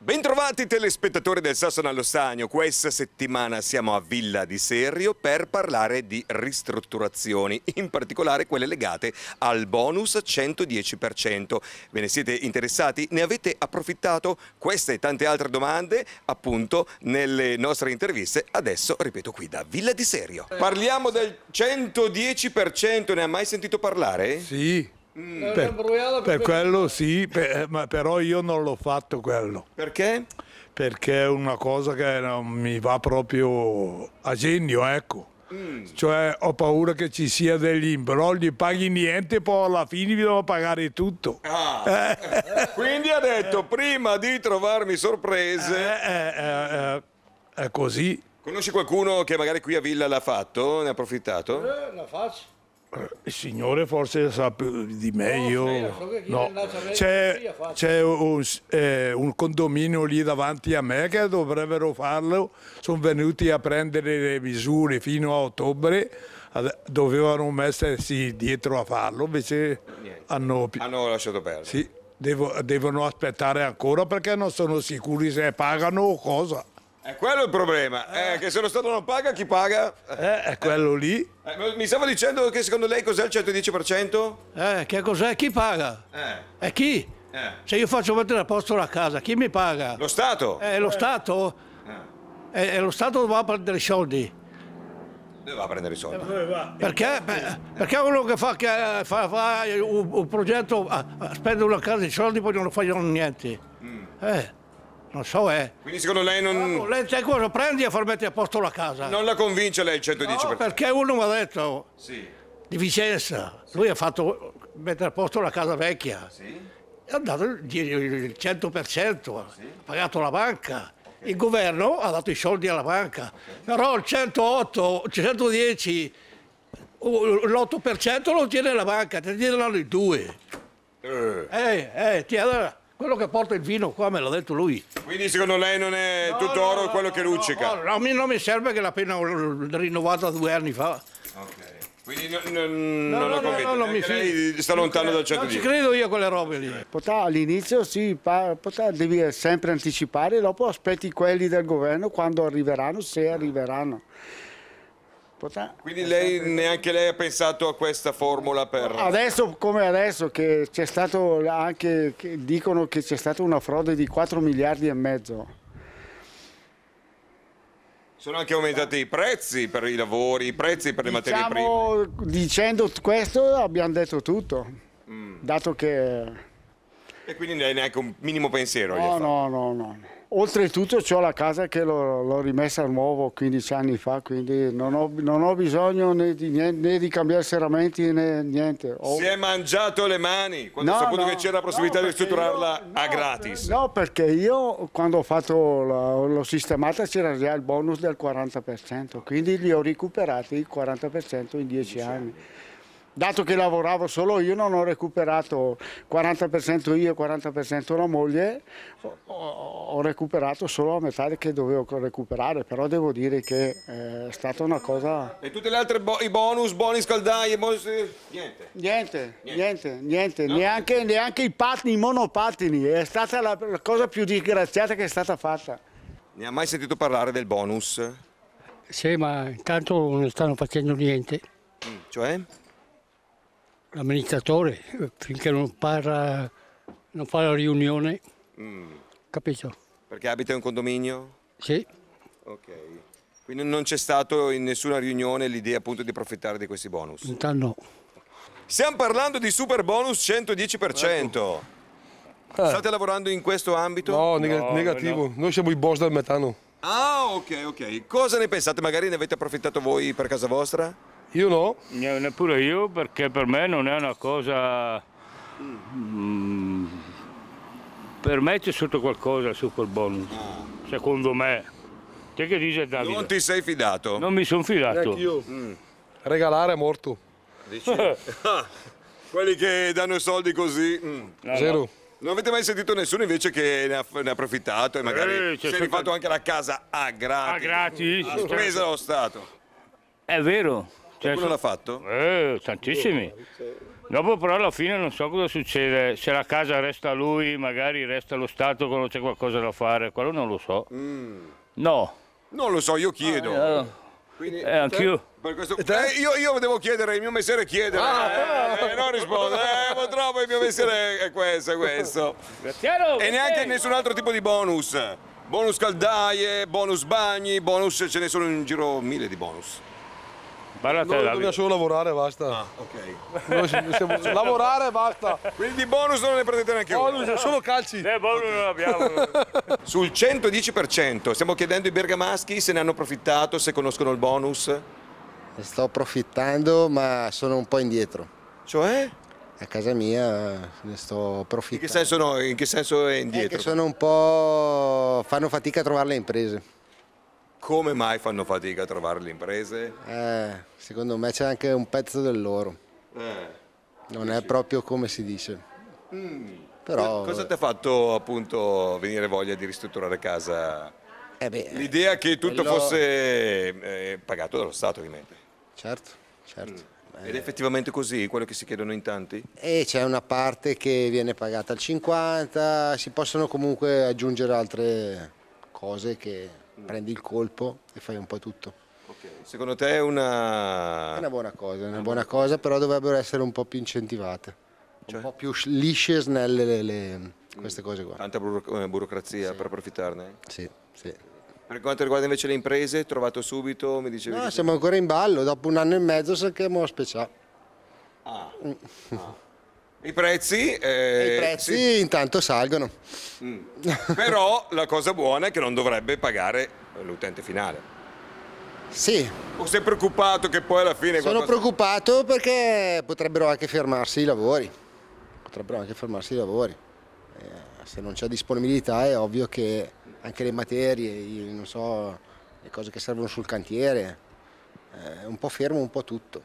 Bentrovati telespettatori del Sassona allo Stagno, questa settimana siamo a Villa di Serrio per parlare di ristrutturazioni, in particolare quelle legate al bonus 110%. Ve ne siete interessati? Ne avete approfittato? Queste e tante altre domande appunto nelle nostre interviste, adesso ripeto qui da Villa di Serrio. Parliamo del 110%, ne ha mai sentito parlare? Sì. Mm. Per, per, quello sì, per, eh, ma però io non l'ho fatto quello. Perché? Perché è una cosa che non mi va proprio a genio, ecco. Mm. Cioè ho paura che ci sia degli imbrogli, paghi niente, poi alla fine vi devo pagare tutto. Ah. Eh. Quindi ha detto, eh. prima di trovarmi sorprese... Eh, eh, eh, è così. Conosci qualcuno che magari qui a Villa l'ha fatto? Ne ha approfittato? Eh, la faccio. Il Signore forse sa più di me, No. C'è, c'è un, eh, un, condominio lì davanti a me che dovrebbero farlo. Sono venuti a prendere le misure fino a ottobre. Dovevano mettersi dietro a farlo, invece hanno, hanno, lasciato perdere. Sì, devo, devono aspettare ancora perché non sono sicuri se pagano o cosa. Eh, è quello il problema, eh. Eh, che se lo Stato non paga, chi paga? Eh, è quello lì. Eh, mi stava dicendo che secondo lei cos'è il 110%? Eh, che cos'è? Chi paga? Eh. E eh, chi? Se io faccio mettere a posto la casa, chi mi paga? Lo Stato. Eh, lo Stato. E lo Stato va a prendere i soldi. Dove va a prendere i soldi? Perché, perché uno che fa, che fa, fa un, un, progetto, ah, ah, spende una casa di soldi, poi non lo fanno niente. Mm. Eh non so, eh. Quindi secondo lei non... Ah, lei sai cosa prendi e far mettere a posto la casa. Non la convince lei il 110%? No, perché uno mi ha detto sì. di Vicenza, sì. lui ha fatto mettere a posto la casa vecchia. Sì. È andato il 100%, sì. ha pagato la banca. Okay. Il governo ha dato i soldi alla banca, okay. però il 108, il 110, l'8% lo tiene la banca, ti ne danno il 2%. Uh. Eh. eh, eh, ti allora quello che porta il vino qua me l'ha detto lui. Quindi secondo lei non è no, tutto oro no, quello che luccica? No, no, non mi serve che l'ha appena rinnovata due anni fa. Ok. Quindi non, non, no, non lo convinto, no, no, non mi lei sta lontano dal centro Non ci credo io a quelle robe lì. Eh. Potà, all'inizio sì, potà, devi eh, sempre anticipare, dopo aspetti quelli del governo quando arriveranno, se arriveranno. Potrà... Quindi lei, neanche lei ha pensato a questa formula per... Adesso come adesso che c'è stato anche, che dicono che c'è stata una frode di 4 miliardi e mezzo. Sono anche aumentati i prezzi per i lavori, i prezzi per le materie diciamo, prime. Dicendo questo abbiamo detto tutto, mm. dato che... E quindi non neanche un minimo pensiero. No, no, no, no. Oltretutto ho la casa che l'ho rimessa a nuovo 15 anni fa, quindi non ho, non ho bisogno né di, né di, cambiare serramenti né niente. Ho... Si è mangiato le mani quando no, ho saputo no, che c'era la possibilità no, di ristrutturarla io, a gratis. No, perché io quando l'ho sistemata c'era già il bonus del 40%, quindi li ho recuperati il 40% in 10 anni dato che lavoravo solo io non ho recuperato 40% io e 40% la moglie, ho, recuperato solo la metà che dovevo recuperare, però devo dire che eh, è stata una cosa... E tutte le altre bo i bonus, buoni scaldai, bonus... Niente. Niente, niente, niente, no? neanche, neanche, i patini, i monopatini, è stata la, la cosa più disgraziata che è stata fatta. Ne ha mai sentito parlare del bonus? Sì, ma intanto non stanno facendo niente. Mm, cioè? l'amministratore, eh, finché non, parla, non fa la riunione, mm. capito? Perché abita in un condominio? Sì. Ok. Quindi non c'è stata in nessuna riunione l'idea appunto di approfittare di questi bonus? Intanto no. Stiamo parlando di super bonus 110%. Eh. State lavorando in questo ambito? No, neg no negativo. No. Noi siamo i boss del metano. Ah, ok, ok. Cosa ne pensate? Magari ne avete approfittato voi per casa vostra? Io no? Neppure io perché per me non è una cosa... Mm, per me c'è sotto qualcosa il super bonus, secondo me. Te che dice Davide? Non ti sei fidato? Non mi sono fidato. Mm. Regalare è morto. Dici? Ah, quelli che danno i soldi così. Mm. No, Zero. No. Non avete mai sentito nessuno invece che ne ha, ne ha approfittato e magari eh, si è rifatto anche la casa a gratis. A gratis? Ha speso lo Stato. È vero. Qualcuno cioè, l'ha fatto? Eh, tantissimi. Dopo però alla fine non so cosa succede, se la casa resta a lui, magari resta lo Stato quando c'è qualcosa da fare, quello non lo so. Mm. No. Non lo so, io chiedo. Ah, Quindi, eh, anch'io. Questo... Eh, io, io, devo chiedere, il mio mestiere è chiedere. Ah, eh, ah, ah. eh, non rispondo, eh, purtroppo il mio mestiere è questo, è questo. Graziano, e neanche vengo. nessun altro tipo di bonus. Bonus caldaie, bonus bagni, bonus, ce ne sono in giro mille di bonus. Bella Noi dobbiamo solo lavorare e basta. Ah, ok. Noi siamo, lavorare e basta. Quindi bonus non ne prendete neanche bonus, uno. solo calci. Eh, bonus non abbiamo. Sul 110% stiamo chiedendo ai bergamaschi se ne hanno approfittato, se conoscono il bonus. Ne sto approfittando, ma sono un po' indietro. Cioè? A casa mia eh, ne sto approfittando. In che senso no? In che senso è indietro? È sono un po'... fanno fatica a trovare le imprese. Come mai fanno fatica a trovare le imprese? Eh, secondo me c'è anche un pezzo del loro. Eh, non dici? è proprio come si dice. Mm. Però, Cosa ti ha fatto appunto venire voglia di ristrutturare casa? Eh L'idea che tutto quello... fosse eh, pagato dallo Stato ovviamente. Certo, certo. Mm. Eh. Ed è effettivamente così quello che si chiedono in tanti? E c'è una parte che viene pagata al 50, si possono comunque aggiungere altre cose che prendi il colpo e fai un po' tutto. Okay. Secondo te è una... È una buona cosa, una buona cosa, però dovrebbero essere un po' più incentivate. Cioè? Un po' più lisce e snelle le, le, queste cose qua. Tanta buro eh, burocrazia sì. per approfittarne? Sì, sì. Per quanto riguarda invece le imprese, trovato subito, mi dicevi? No, siamo ancora in ballo, dopo un anno e mezzo cerchiamo speciale. Ah. Mm. ah. I prezzi, eh, I prezzi sì. intanto salgono. Mm. Però la cosa buona è che non dovrebbe pagare l'utente finale. Sì. O sei preoccupato che poi alla fine... Sono qualcosa... preoccupato perché potrebbero anche fermarsi i lavori. Potrebbero anche fermarsi i lavori. Eh, se non c'è disponibilità è ovvio che anche le materie, i, so, le cose che servono sul cantiere, è eh, un po' fermo un po' tutto.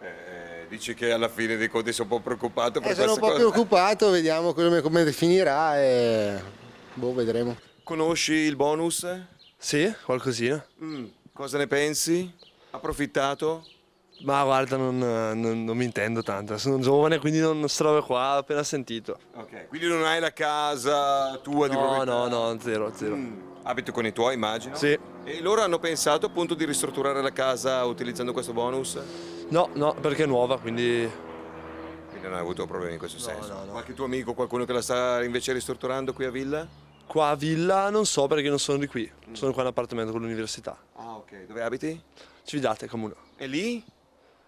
Eh Dici che alla fine dei conti sono un po' preoccupato per eh, Sono un po' cosa. preoccupato, vediamo come, come finirà e boh, vedremo. Conosci il bonus? Sì, qualcosina. Mm, cosa ne pensi? Approfittato? Ma guarda, non, non, non, mi intendo tanto, sono giovane quindi non sto qua, ho appena sentito. Ok, quindi non hai la casa tua no, di proprietà? No, no, no, zero, zero. Mm. Abito con i tuoi immagino? Sì. E loro hanno pensato appunto di ristrutturare la casa utilizzando questo bonus? No, no, perché è nuova, quindi... Quindi non hai avuto problemi in questo no, senso? No, no. Qualche tuo amico, qualcuno che la sta invece ristrutturando qui a Villa? Qua a Villa non so perché non sono di qui, mm. sono qua in appartamento con l'università. Ah ok, dove abiti? Cividate, Comune. E lì?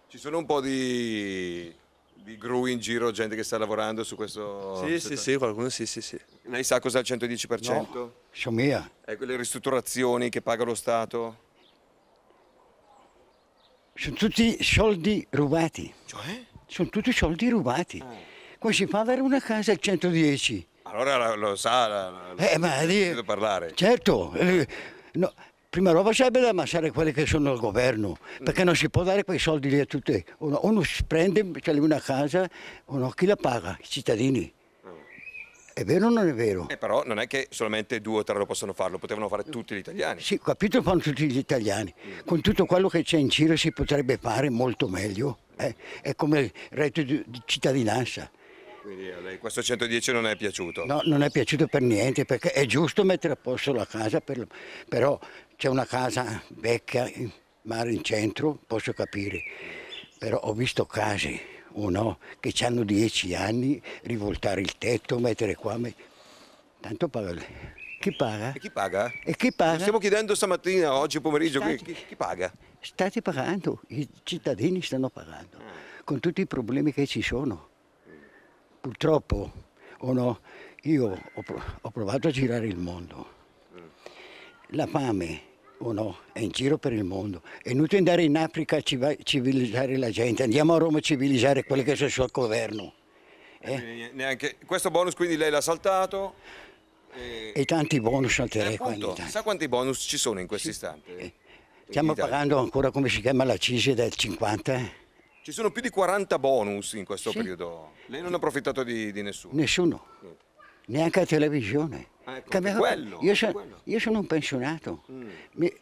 Ci sono un po' di, di gru in giro, gente che sta lavorando su questo... Sì, sì, sì, qualcuno sì, sì, sì. Lei sa cos'è il 110%? No, mia. È eh, quelle ristrutturazioni che paga lo Stato? Sono tutti soldi rubati. Cioè? Sono tutti soldi rubati. Eh. Come si fa ad avere una casa al 110? Allora lo sa, lo, la, lo, ma, sentito parlare. Certo, eh, no, prima roba sarebbe da ammassare quelli che sono al governo, perché non si può dare quei soldi lì a tutti. Uno, uno prende, c'è una casa, uno chi la paga? I cittadini. È vero o non è vero? Eh, però non è che solamente due o tre lo possono farlo, potevano fare tutti gli italiani. Sì, capito, fanno tutti gli italiani. Con tutto quello che c'è in giro si potrebbe fare molto meglio. Eh? È come il reddito di cittadinanza. Quindi a lei questo 110 non è piaciuto? No, non è piaciuto per niente perché è giusto mettere a posto la casa, per... però c'è una casa vecchia, mare in centro, posso capire, però ho visto case o no, che hanno dieci anni, rivoltare il tetto, mettere qua, met... tanto paga. Chi paga? E chi paga? E chi paga? Stiamo chiedendo stamattina, oggi pomeriggio, stati, chi, chi, paga? State pagando, i cittadini stanno pagando, con tutti i problemi che ci sono. Purtroppo, o no, io ho, ho provato a girare il mondo. La fame o no? È in giro per il mondo. È inutile andare in Africa a civilizzare la gente, andiamo a Roma a civilizzare quelli che sono sul governo. Eh? eh? Neanche... Questo bonus quindi lei l'ha saltato? E... Eh, e tanti bonus salterei eh, appunto, qua Sa quanti bonus ci sono in questo sì. istante? Eh. Stiamo pagando ancora come si chiama la CISI del 50? Ci sono più di 40 bonus in questo sì. periodo. Lei non ha approfittato di, di nessuno? Nessuno. Niente. Neanche a televisione. Ah, ecco, quello, io, so, io, sono un pensionato. Mm. Mi,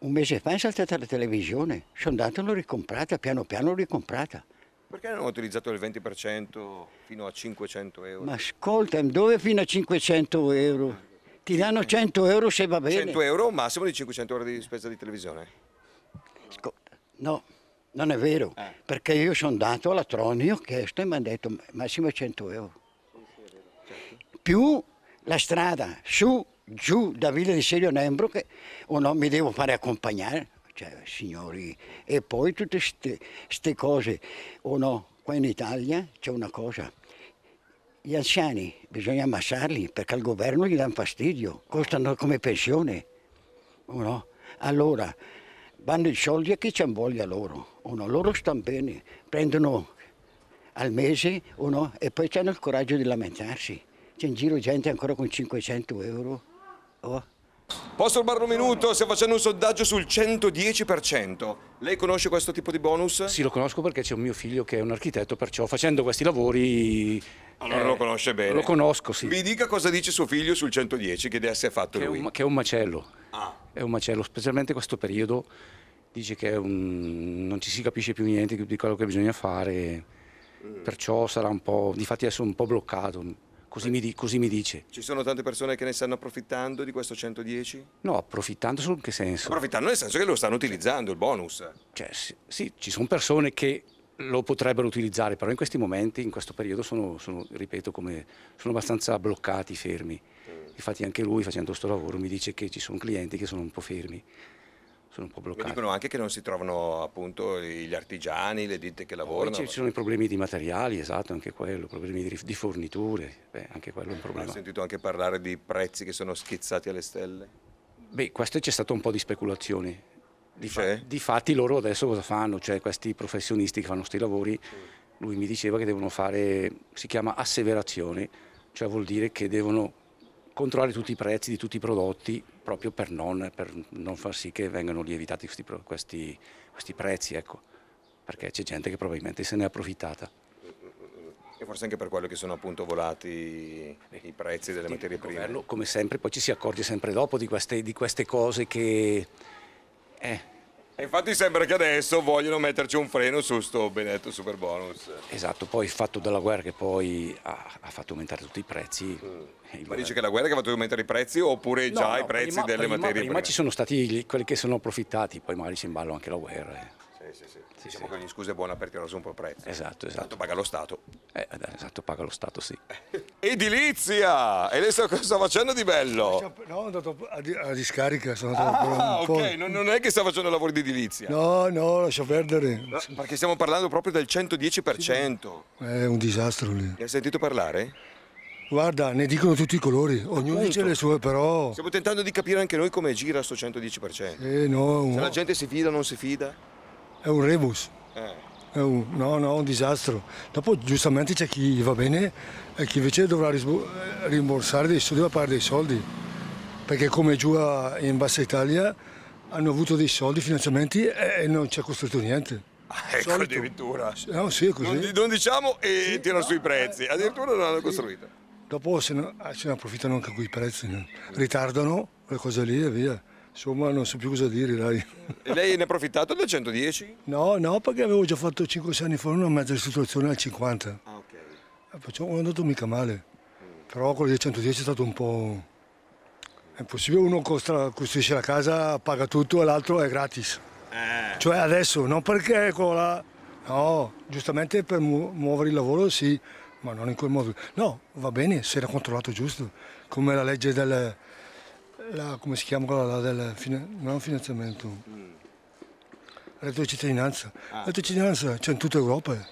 un mese fa è saltata la televisione, sono andato e l'ho ricomprata, piano piano l'ho ricomprata. Perché non ho utilizzato il 20% fino a 500 euro? Ma ascolta, dove fino a 500 euro? Ah, Ti danno 100 euro se va bene. 100 euro massimo di 500 euro di spesa di televisione? Ascolta, no, non è vero. Eh. Perché io sono andato alla Troni, ho chiesto e mi hanno detto massimo 100 euro. Certo. Più la strada su, giù da Villa di Serio Nembro che o no, mi devo fare accompagnare, cioè signori, e poi tutte queste cose, o no, qua in Italia c'è una cosa, gli anziani bisogna ammassarli perché al governo gli danno fastidio, costano come pensione, o no? Allora, vanno i soldi a chi c'è voglia loro, o no? Loro stanno bene, prendono al mese o no? E poi hanno il coraggio di lamentarsi c'è in giro gente ancora con 500 euro. Oh. Posso rubare un minuto? Stiamo facendo un sondaggio sul 110%. Lei conosce questo tipo di bonus? Sì, lo conosco perché c'è un mio figlio che è un architetto, perciò facendo questi lavori... Allora ah, eh, lo conosce bene. Lo conosco, sì. Mi dica cosa dice suo figlio sul 110, che deve essere fatto che lui. È un, che è un macello. Ah. È un macello, specialmente questo periodo. Dice che un, non ci si capisce più niente di quello che bisogna fare, mm. perciò sarà un po'... Difatti adesso è un po' bloccato. Così mi, così mi, dice. Ci sono tante persone che ne stanno approfittando di questo 110? No, approfittando in che senso? Approfittando nel senso che lo stanno utilizzando, il bonus. Cioè, sì, sì ci sono persone che lo potrebbero utilizzare, però in questi momenti, in questo periodo, sono, sono ripeto, come, sono abbastanza bloccati, fermi. Mm. Infatti anche lui, facendo questo lavoro, mi dice che ci sono clienti che sono un po' fermi sono un po' bloccati. Mi dicono anche che non si trovano appunto gli artigiani, le ditte che lavorano. Poi ci sono i problemi di materiali, esatto, anche quello, problemi di, forniture, beh, anche quello è un problema. Ho sentito anche parlare di prezzi che sono schizzati alle stelle. Beh, questo c'è stato un po' di speculazione. Difatti, difatti loro adesso cosa fanno? Cioè questi professionisti che fanno questi lavori, lui mi diceva che devono fare, si chiama asseverazione, cioè vuol dire che devono controllare tutti i prezzi di tutti i prodotti proprio per non, per non far sì che vengano lievitati questi, questi, questi prezzi, ecco. perché c'è gente che probabilmente se ne è approfittata. E forse anche per quello che sono appunto volati i prezzi delle materie prime. Governo, come sempre, poi ci si accorge sempre dopo di queste, di queste cose che... Eh, infatti sembra che adesso vogliono metterci un freno su sto benedetto super bonus. Esatto, poi il fatto della guerra che poi ha, ha fatto aumentare tutti i prezzi. Mm. Ma dice che la guerra che ha fatto aumentare i prezzi oppure no, già no, i prezzi prima, delle prima, materie prime? Ma ci sono stati quelli che sono approfittati, poi magari si imballo anche la guerra. Eh. Sì, sì, sì. Sì, diciamo sì. che ogni scusa è buona per tirare un po' prezzo. Eh. Esatto, esatto. Tanto paga lo Stato. Eh, eh esatto, paga lo Stato, sì. Edilizia! E lei sta, sta facendo di bello? No, sono andato a, di, a discarica, sono andato ah, ok, non, non, è che sta facendo lavori di edilizia. No, no, lascia perdere. No, perché stiamo parlando proprio del 110%. Sì, è un disastro lì. Ne hai sentito parlare? Guarda, ne dicono tutti i colori, ognuno dice le sue però. Stiamo tentando di capire anche noi come gira sto 110%. Eh no. Se la gente si fida o non si fida è un rebus. È un, no, no, un disastro. Dopo giustamente c'è chi va bene e chi invece dovrà eh, rimborsare dei soldi, pagare dei soldi. Perché come giù in Bassa Italia hanno avuto dei soldi, finanziamenti e, non ci ha costruito niente. Ah, ecco Solito. addirittura. No, sì, non, non, diciamo e sì, tirano no, sui eh, prezzi, addirittura non hanno sì. costruita. Dopo se ne, ah, se ne, approfittano anche quei prezzi, ritardano le cose lì e via. Insomma, non so più cosa dire, dai. E lei ne ha approfittato del 110? No, no, perché avevo già fatto 5-6 anni fa una mezza situazione al 50. Ah, ok. Eh, non è andato mica male. Però quello del 110 è stato un po'... È impossibile, uno costa, costruisce la casa, paga tutto e l'altro è gratis. Eh. Cioè adesso, non perché con ecco la... No, giustamente per mu muovere il lavoro sì, ma non in quel modo. No, va bene, se era controllato giusto, come la legge del la, come si chiama quella del non finanziamento, mm. reddito di cittadinanza. Ah. Reddito di cittadinanza c'è in tutta Europa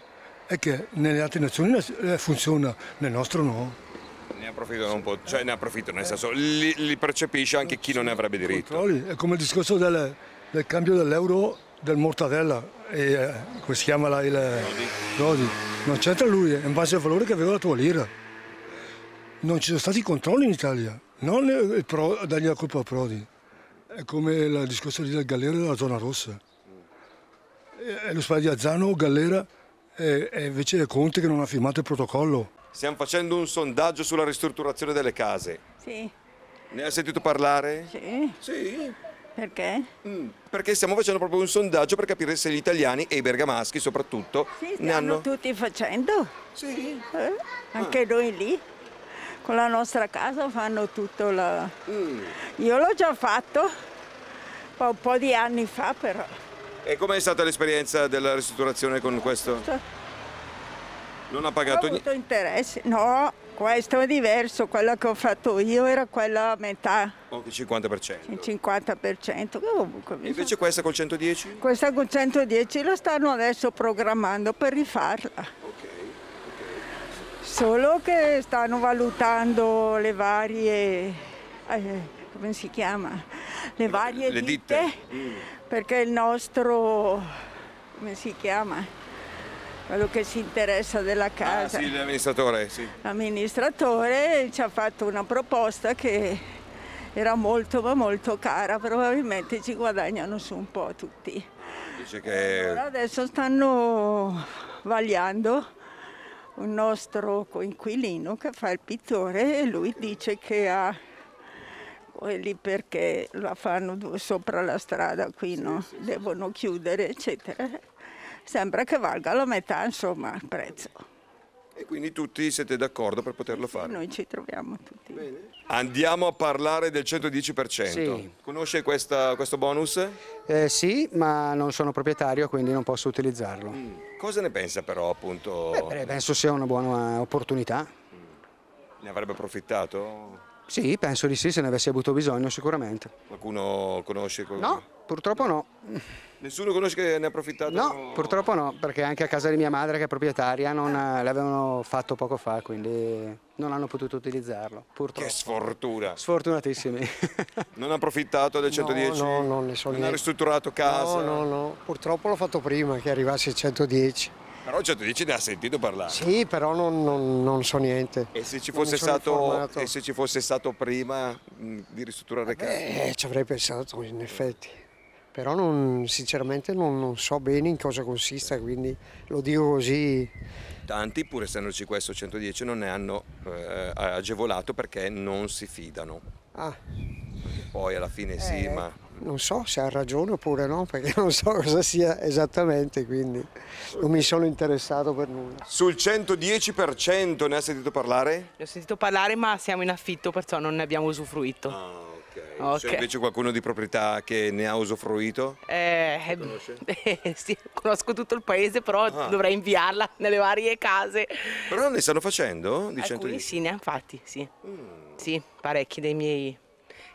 è che nelle altre nazioni funziona, nel nostro no. Ne approfittano un po', cioè ne approfittano, nel senso li, li percepisce anche chi non ne avrebbe diritto. Controlli. È come il discorso del, del cambio dell'euro del mortadella, e, eh, come si chiama là, il Dodi. Non c'entra lui, è in base al valore che aveva la tua lira. Non ci sono stati controlli in Italia. Non il pro, la colpa a Prodi, è come la discorso del Gallera della zona rossa. È lo Azzano, Gallera, e, invece è Conte che non ha firmato il protocollo. Stiamo facendo un sondaggio sulla ristrutturazione delle case. Sì. Ne ha sentito parlare? Sì. Sì. Perché? Mm, perché stiamo facendo proprio un sondaggio per capire se gli italiani e i bergamaschi soprattutto sì, ne hanno... tutti facendo? Sì. Eh? anche ah. noi lì con la nostra casa fanno tutto la... mm. Io l'ho già fatto un po' di anni fa però. E com'è stata l'esperienza della ristrutturazione con questo? Non ha pagato niente? Non ha avuto interesse, no, questo è diverso, quella che ho fatto io era quella a metà. O il 50%? Il 50%, comunque. Invece so. questa col 110? Questa col 110 la stanno adesso programmando per rifarla. Solo che stanno valutando le varie, eh, come si chiama, le varie le ditte, ditte, perché il nostro, come si chiama, quello che si interessa della ah, casa. Ah, sì, l'amministratore, sì. L'amministratore ci ha fatto una proposta che era molto ma molto cara, probabilmente ci guadagnano su un po' tutti. Dice che... Allora adesso stanno vagliando un nostro coinquilino che fa il pittore e lui dice che ha quelli perché la fanno sopra la strada qui, no? devono chiudere, eccetera. Sembra che valga la metà, insomma, il prezzo. E quindi tutti siete d'accordo per poterlo fare? Noi ci troviamo tutti. Andiamo a parlare del 110%. Sì. Conosce questa, questo bonus? Eh, sì, ma non sono proprietario, quindi non posso utilizzarlo. Mm. Cosa ne pensa però appunto? Beh, penso sia una buona opportunità. Mm. Ne avrebbe approfittato? Sì, penso di sì, se ne avesse avuto bisogno sicuramente. Qualcuno conosce? Qualcuno? No, purtroppo no. Nessuno conosce che ne ha approfittato? No, purtroppo no, perché anche a casa di mia madre che è proprietaria eh, l'avevano fatto poco fa, quindi non hanno potuto utilizzarlo, purtroppo. Che sfortuna! Sfortunatissimi. non ha approfittato del 110? No, no, non ne so Non niente. ha ristrutturato casa? No, no, no, purtroppo l'ho fatto prima che arrivasse il 110. Però il 110 ne ha sentito parlare. Sì, però non, non, non so niente. E se, stato, e se ci fosse stato, prima mh, mm, di ristrutturare Vabbè, eh, casa? Eh, ci avrei pensato in effetti però non, sinceramente non, non, so bene in cosa consista, quindi lo dico così. Tanti, pur essendoci questo 110, non ne hanno eh, agevolato perché non si fidano. Ah. Poi alla fine eh, sì, ma... Non so se ha ragione oppure no, perché non so cosa sia esattamente, quindi non mi sono interessato per nulla. Sul 110% ne ha sentito parlare? Ne ho sentito parlare, ma siamo in affitto, perciò non ne abbiamo usufruito. Ah, Okay. Okay. C'è invece qualcuno di proprietà che ne ha usufruito? Eh, eh, sì, conosco tutto il paese, però ah. dovrei inviarla nelle varie case. Però ne stanno facendo? Di Alcuni sì, ne hanno fatti, sì. Mm. Sì, parecchi dei miei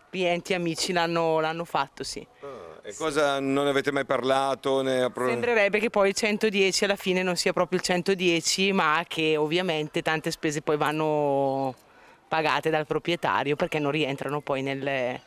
clienti, amici l'hanno fatto, sì. Ah. E cosa non avete mai parlato? Ne... Sembrerebbe che poi il 110 alla fine non sia proprio il 110, ma che ovviamente tante spese poi vanno pagate dal proprietario perché non rientrano poi nel, ah.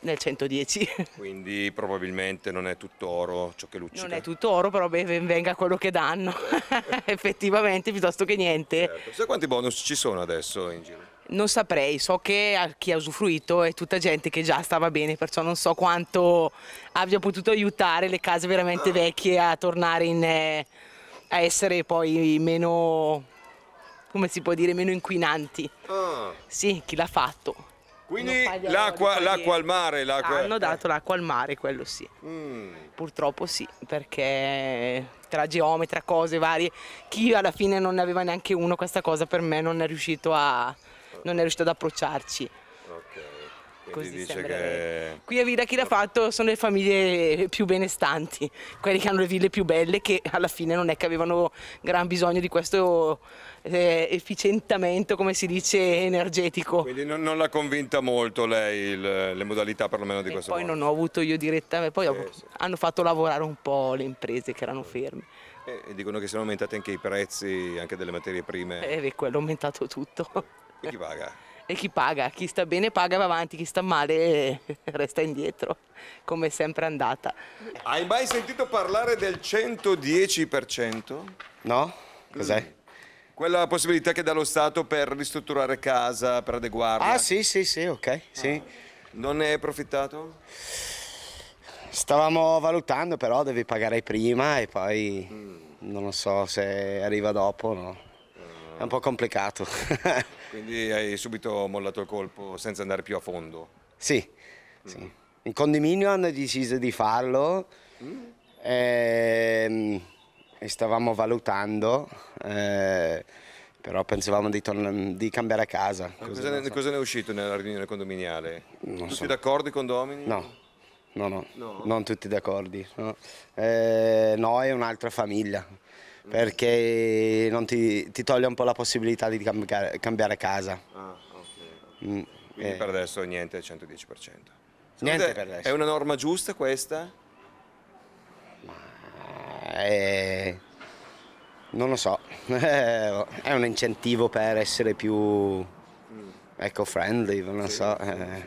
nel 110. Quindi probabilmente non è tutto oro ciò che luccica. Non è tutto oro, però ben venga quello che danno, effettivamente, piuttosto che niente. Certo. Sai quanti bonus ci sono adesso in giro? Non saprei, so che a chi ha usufruito è tutta gente che già stava bene, perciò non so quanto abbia potuto aiutare le case veramente ah. vecchie a tornare in, eh, a essere poi meno come si può dire, meno inquinanti. Ah. Sì, chi l'ha fatto. Quindi l'acqua, al mare? Ah, hanno eh. dato l'acqua al mare, quello sì. Mm. Purtroppo sì, perché tra geometra, cose varie, chi alla fine non ne aveva neanche uno, questa cosa per me non è riuscito, a, non è riuscito ad approcciarci così sembrerebbe. Che... Qui a Villa chi l'ha fatto sono le famiglie più benestanti, quelle che hanno le ville più belle che alla fine non è che avevano gran bisogno di questo eh, efficientamento, come si dice, energetico. Quindi non, non l'ha convinta molto lei il, le modalità perlomeno di e questo. Poi modo. non ho avuto io direttamente, poi sì, ho, sì. hanno fatto lavorare un po' le imprese che erano ferme. E dicono che sono aumentati anche i prezzi anche delle materie prime. Eh, quello è aumentato tutto. E chi paga? e chi paga, chi sta bene paga va avanti, chi sta male eh, resta indietro, come è sempre andata. Hai mai sentito parlare del 110%? No? Cos'è? Mm. Quella possibilità che dà lo Stato per ristrutturare casa, per adeguarla. Ah sì, sì, sì, ok, sì. Ah. Non ne hai approfittato? Stavamo valutando, però devi pagare prima e poi mm. non lo so se arriva dopo, no? È un po' complicato. Quindi hai subito mollato il colpo senza andare più a fondo? Sì, sì. Mm. in condominio hanno deciso di farlo mm. e, ehm, e, stavamo valutando, eh, però pensavamo di, di cambiare a casa. Cosa, cosa, ne, so. cosa, ne, è uscito nella riunione condominiale? Non Tutti so. d'accordo i condomini? No. No, no, no, non tutti d'accordo. Eh, no. Eh, noi è un'altra famiglia, Mm. perché ti, ti, toglie un po' la possibilità di cambiare, cambiare casa. Ah, okay. mm, Quindi eh. per adesso niente 110%. Niente per adesso. È una norma giusta questa? Ma è... Eh, non lo so, è un incentivo per essere più mm. eco-friendly, non lo sì, so. Sì, sì,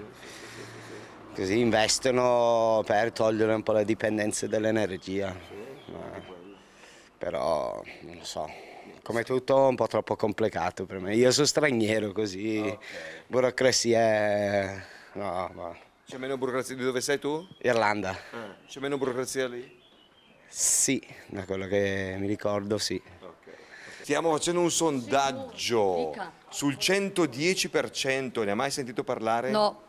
Così investono per togliere un po' le dipendenze dell'energia. Ma però non lo so, come tutto un po' troppo complicato per me. Io sono straniero così, okay. burocrazia, no, ma... C'è meno burocrazia di dove sei tu? Irlanda. Ah, c'è meno burocrazia lì? Sì, da quello che mi ricordo sì. Okay. Stiamo facendo un sondaggio sul 110%, ne hai mai sentito parlare? No,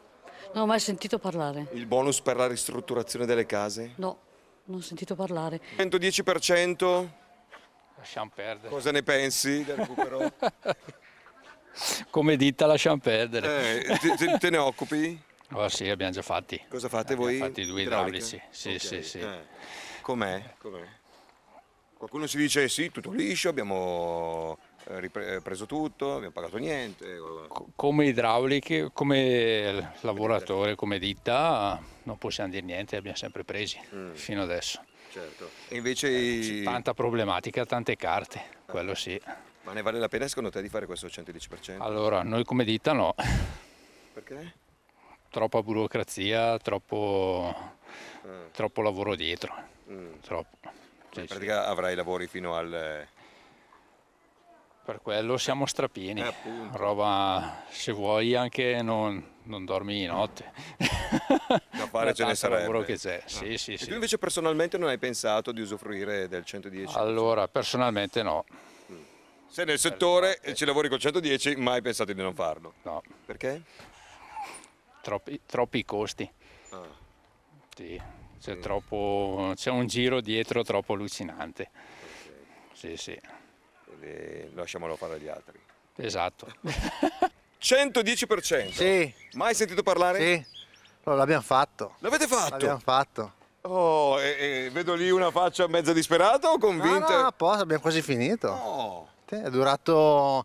non ho mai sentito parlare. Il bonus per la ristrutturazione delle case? No, non ho sentito parlare. 110%? lasciamo perdere. Cosa ne pensi del recupero? Come ditta lasciamo perdere. Eh, te, te, ne occupi? Oh sì, abbiamo già fatti. Cosa fate abbiamo voi? fatti due idraulici. Sì, okay. sì, sì. Eh. Com'è? Eh. Com'è? Qualcuno si dice sì, tutto liscio, abbiamo eh, eh, preso tutto, abbiamo pagato niente. Come idraulici, come lavoratore, come ditta, non possiamo dire niente, abbiamo sempre presi mm. fino adesso. Certo. E invece... Eh, tanta problematica, tante carte, ah. quello sì. Ma ne vale la pena secondo te di fare questo 110%? Allora, noi come ditta no. Perché? Troppa burocrazia, troppo, ah. troppo lavoro dietro. Mm. Troppo. Cioè, in pratica sì. avrai lavori fino al per quello siamo strapini, eh, roba se vuoi anche non, non dormi di notte. Da fare ce ne sarebbe. Che c'è. Sì, ah. sì, sì. tu invece personalmente non hai pensato di usufruire del 110? Allora, personalmente no. Mm. Se nel settore e ci lavori col 110, mai hai pensato di non farlo? No. Perché? Troppi, troppi costi. Ah. Sì, c'è, mm. troppo, c'è un giro dietro troppo allucinante. Okay. Sì, sì lasciamolo fare agli altri. Esatto. 110%? Sì. Mai sentito parlare? Sì. No, l'abbiamo fatto. L'avete fatto? L'abbiamo fatto. Oh, e, e vedo lì una faccia mezza disperata o convinta? No, no, apposta, abbiamo quasi finito. Oh. È durato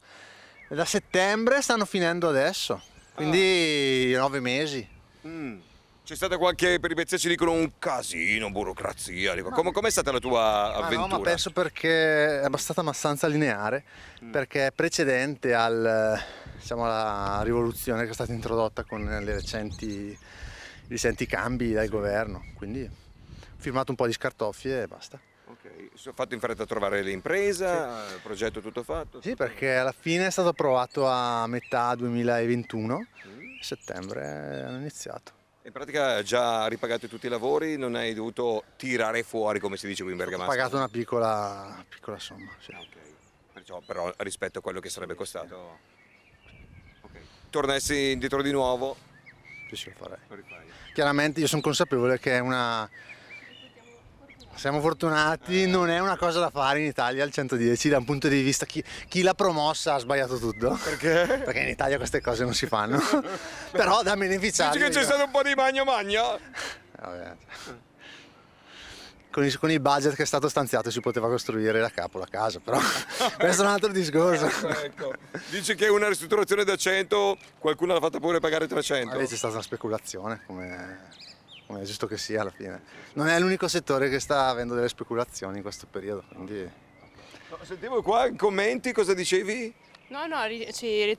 da settembre, stanno finendo adesso. Quindi ah. nove mesi. Mm. C'è stata qualche peripezia, ci dicono un casino, burocrazia. Dico, com- com'è stata la tua avventura? Ah, ma no, ma penso perché è stata abbastanza lineare, mm. perché è precedente al, diciamo, alla rivoluzione che è stata introdotta con i recenti cambi dal governo. Quindi ho firmato un po' di scartoffie e basta. Okay. Sono fatto in fretta a trovare l'impresa, sì. il progetto tutto fatto? Sì, perché alla fine è stato approvato a metà 2021, mm. settembre hanno iniziato. In pratica già ripagati tutti i lavori, non hai dovuto tirare fuori come si dice qui in Bergamasco? Ho pagato una piccola, piccola somma, sì. Ah, okay. Perciò, però rispetto a quello che sarebbe costato. Okay. Tornessi indietro di nuovo? Sì, sì, lo farei. Chiaramente io sono consapevole che è una siamo fortunati, non è una cosa da fare in Italia il 110 da un punto di vista chi, chi l'ha promossa ha sbagliato tutto. Perché? Perché in Italia queste cose non si fanno. Però da beneficiare. Dici che c'è stato un po' di magno magno? Vabbè. Con, i, con il budget che è stato stanziato si poteva costruire da capo la casa, però questo è un altro discorso. Ecco, ecco. Dici che una ristrutturazione da 100 qualcuno l'ha fatta pure pagare 300. Invece è stata una speculazione come come eh, è giusto che sia alla fine. Non è l'unico settore che sta avendo delle speculazioni in questo periodo, quindi... sentivo qua in commenti cosa dicevi? No, no, ci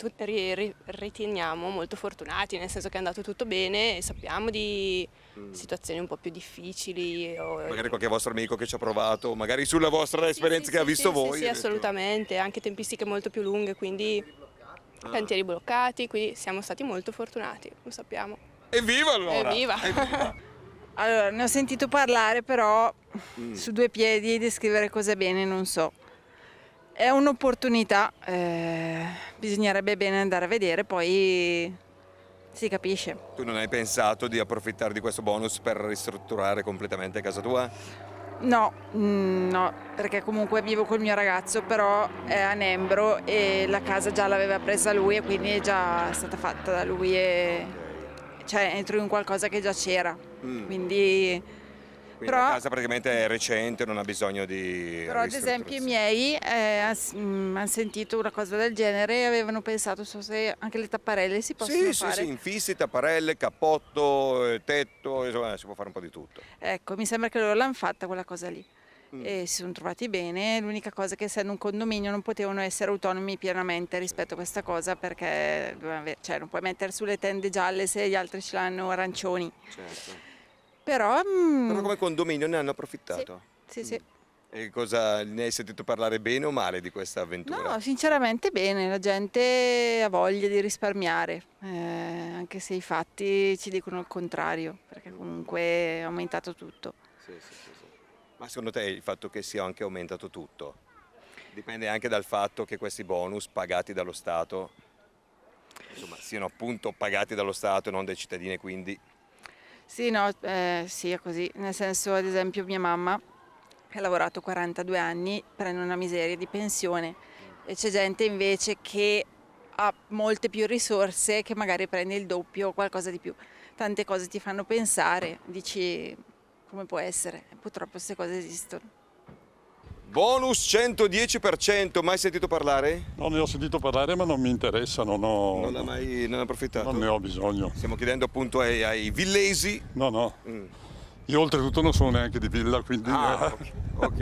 riteniamo molto fortunati, nel senso che è andato tutto bene e sappiamo di mm. situazioni un po' più difficili. O... Magari qualche vostro amico che ci ha provato, magari sulla vostra esperienza sì, che sì, ha visto sì, voi. Sì, assolutamente, anche tempistiche molto più lunghe, quindi ah. cantieri bloccati, ah. quindi siamo stati molto fortunati, lo sappiamo. Evviva allora! Evviva! Evviva. allora, ne ho sentito parlare però mm. su due piedi descrivere cose bene non so. È un'opportunità, eh, bisognerebbe bene andare a vedere, poi si capisce. Tu non hai pensato di approfittare di questo bonus per ristrutturare completamente casa tua? No, mm, no, perché comunque vivo col mio ragazzo, però è a Nembro e la casa già l'aveva presa lui e quindi è già stata fatta da lui e cioè entro in qualcosa che già c'era. Mm. Quindi quindi però, la casa praticamente è recente, non ha bisogno di... Però ad esempio i miei eh, mm, hanno sentito una cosa del genere e avevano pensato so se anche le tapparelle si possono sì, fare. Sì, sì, infissi, tapparelle, cappotto, eh, tetto, insomma si può fare un po' di tutto. Ecco, mi sembra che loro l'hanno fatta quella cosa lì. Mm. e si sono trovati bene. L'unica cosa è che essendo un condominio non potevano essere autonomi pienamente rispetto a questa cosa perché cioè, non puoi mettere sulle tende gialle se gli altri ce l'hanno arancioni. Certo. Però, mm, Però come condominio ne hanno approfittato. Sì, sì. sì. Mm. E cosa, ne hai sentito parlare bene o male di questa avventura? No, sinceramente bene, la gente ha voglia di risparmiare, eh, anche se i fatti ci dicono il contrario, perché comunque è aumentato tutto. Sì, sì, sì. Ma secondo te il fatto che sia anche aumentato tutto dipende anche dal fatto che questi bonus pagati dallo Stato insomma, siano appunto pagati dallo Stato e non dai cittadini quindi? Sì, no, eh, sì è così, nel senso ad esempio mia mamma che ha lavorato 42 anni prende una miseria di pensione e c'è gente invece che ha molte più risorse che magari prende il doppio o qualcosa di più. Tante cose ti fanno pensare, dici come può essere. Purtroppo queste cose esistono. Bonus 110%, mai sentito parlare? Non ne ho sentito parlare ma non mi interessa, non ho... Non ha mai non approfittato? Non ne ho bisogno. Stiamo chiedendo appunto ai, ai villesi. No, no. Mm. Io oltretutto non sono neanche di villa, quindi... Ah, eh. ok.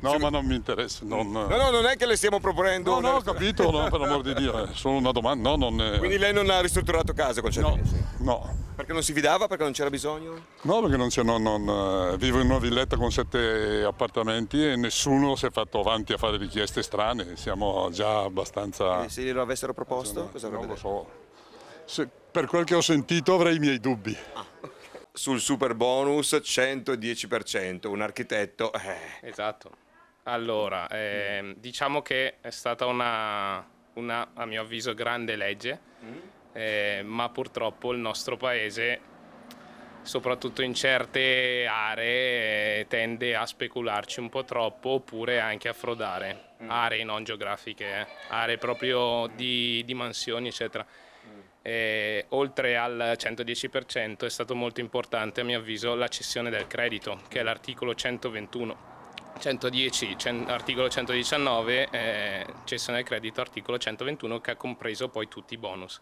no, cioè, ma non mi interessa. Non... No, no, non è che le stiamo proponendo... No, no, ho capito, no, per l'amor di Dio, è eh, solo una domanda. No, non è... Quindi lei non ha ristrutturato casa con Cellini? No, no. Perché non si fidava? Perché non c'era bisogno? No, perché non c'è... No, non... Eh, vivo in una villetta con sette appartamenti e nessuno si è fatto avanti a fare richieste strane. Siamo già abbastanza... E se glielo avessero proposto? Cioè, cosa non lo so. Se, per quel che ho sentito avrei i miei dubbi. Ah sul super bonus 110%, un architetto... Eh. Esatto. Allora, eh, diciamo che è stata una, una, a mio avviso, grande legge, mm. eh, ma purtroppo il nostro paese, soprattutto in certe aree, eh, tende a specularci un po' troppo oppure anche a frodare, mm. aree non geografiche, eh. aree proprio di dimensioni, eccetera e, eh, oltre al 110% è stato molto importante a mio avviso la cessione del credito che è l'articolo 121. 110, articolo 119, eh, cessione del credito, articolo 121 che ha compreso poi tutti i bonus.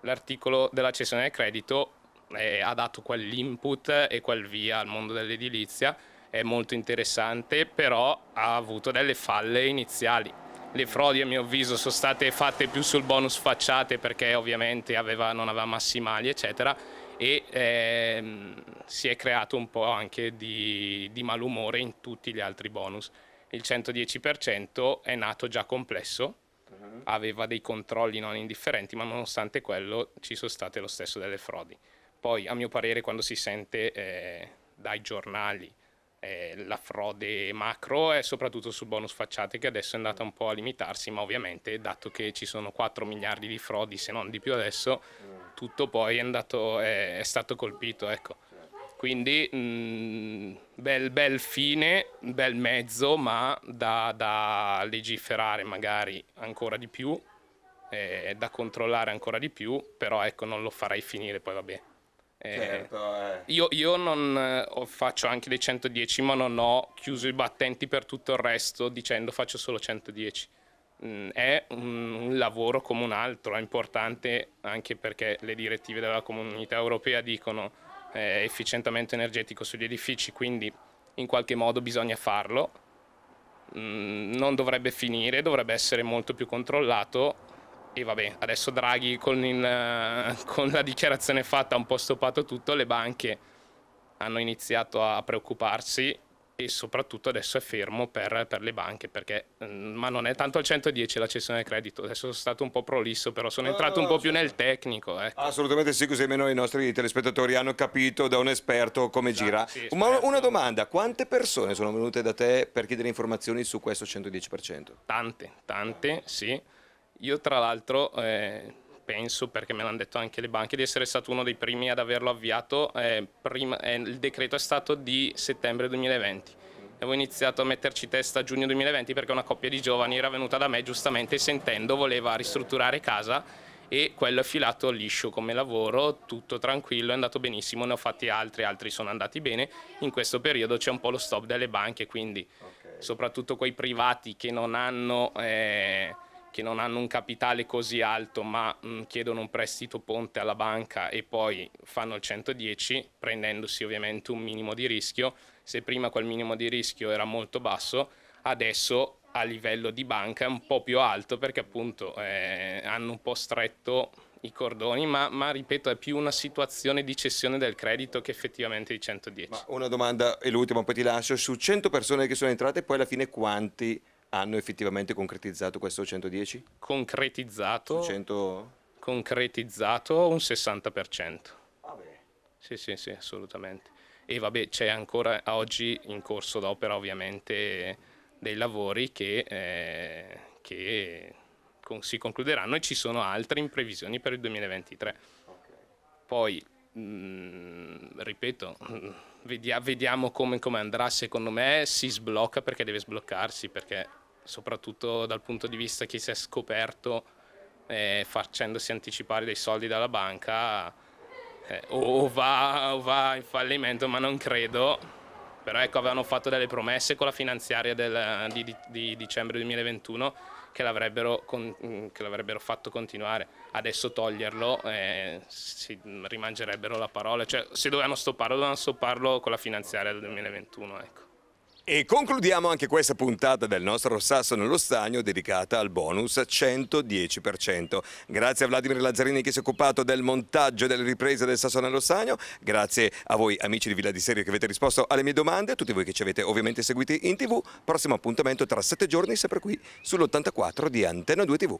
L'articolo della cessione del credito eh, ha dato quell'input e quel via al mondo dell'edilizia, è molto interessante, però ha avuto delle falle iniziali le frodi a mio avviso sono state fatte più sul bonus facciate perché ovviamente aveva, non aveva massimali eccetera e ehm, si è creato un po' anche di, di malumore in tutti gli altri bonus. Il 110% è nato già complesso, mm-hmm. aveva dei controlli non indifferenti, ma nonostante quello ci sono state lo stesso delle frodi. Poi a mio parere quando si sente eh, dai giornali, eh, la frode macro è soprattutto sul bonus facciate che adesso è andata un po' a limitarsi, ma ovviamente dato che ci sono 4 miliardi di frodi, se non di più adesso, tutto poi è, andato, è, è stato colpito. Ecco. Quindi mh, mm, bel, bel, fine, bel mezzo, ma da, da legiferare magari ancora di più, eh, da controllare ancora di più, però ecco non lo farei finire poi va bene. Certo, eh. Io, io non, eh, faccio anche dei 110, ma non ho chiuso i battenti per tutto il resto dicendo faccio solo 110. Mm, è un, lavoro come un altro, è importante anche perché le direttive della comunità europea dicono eh, efficientamento energetico sugli edifici, quindi in qualche modo bisogna farlo. Mm, non dovrebbe finire, dovrebbe essere molto più controllato, e vabbè, adesso Draghi con, il, eh, con la dichiarazione fatta ha un po' stoppato tutto, le banche hanno iniziato a preoccuparsi e soprattutto adesso è fermo per, per, le banche perché mm, ma non è tanto al 110 la cessione del credito adesso sono stato un po' prolisso però sono entrato un po' più nel tecnico ecco. assolutamente sì così almeno i nostri telespettatori hanno capito da un esperto come esatto, gira sì, ma una domanda quante persone sono venute da te per chiedere informazioni su questo 110% tante tante sì io tra l'altro eh, penso, perché me l'hanno detto anche le banche, di essere stato uno dei primi ad averlo avviato, eh, prima, eh, il decreto è stato di settembre 2020. Avevo iniziato a metterci testa a giugno 2020 perché una coppia di giovani era venuta da me giustamente sentendo voleva ristrutturare casa e quello è filato liscio come lavoro, tutto tranquillo, è andato benissimo, ne ho fatti altri, altri sono andati bene. In questo periodo c'è un po' lo stop delle banche, quindi okay. soprattutto quei privati che non hanno... Eh, che non hanno un capitale così alto ma mh, mm, chiedono un prestito ponte alla banca e poi fanno il 110 prendendosi ovviamente un minimo di rischio, se prima quel minimo di rischio era molto basso adesso a livello di banca è un po' più alto perché appunto eh, hanno un po' stretto i cordoni, ma, ma, ripeto è più una situazione di cessione del credito che effettivamente di 110. Ma una domanda e l'ultima, poi ti lascio, su 100 persone che sono entrate poi alla fine quanti hanno effettivamente concretizzato questo 110? Concretizzato, 100... concretizzato un 60%. Vabbè. Sì, sì, sì, assolutamente. E vabbè, c'è ancora oggi in corso d'opera ovviamente dei lavori che, eh, che con, si concluderanno e ci sono altre in previsioni per il 2023. Okay. Poi, mh, mm, ripeto, mm, vediamo come, come andrà, secondo me si sblocca perché deve sbloccarsi, perché soprattutto dal punto di vista che si è scoperto eh, facendosi anticipare dei soldi dalla banca eh, o, va, o va in fallimento, ma non credo. Però ecco, avevano fatto delle promesse con la finanziaria del, di, di, di, dicembre 2021 che l'avrebbero, con, che l'avrebbero, fatto continuare. Adesso toglierlo eh, si rimangerebbero la parola. Cioè, se dovevano stopparlo, dovevano stopparlo con la finanziaria del 2021. Ecco. E concludiamo anche questa puntata del nostro Sasso nello Stagno dedicata al bonus 110%. Grazie a Vladimir Lazzarini che si è occupato del montaggio e delle riprese del Sasso nello Stagno, grazie a voi amici di Villa di Serio che avete risposto alle mie domande, a tutti voi che ci avete ovviamente seguiti in tv, prossimo appuntamento tra sette giorni sempre qui sull'84 di Antenna 2 TV.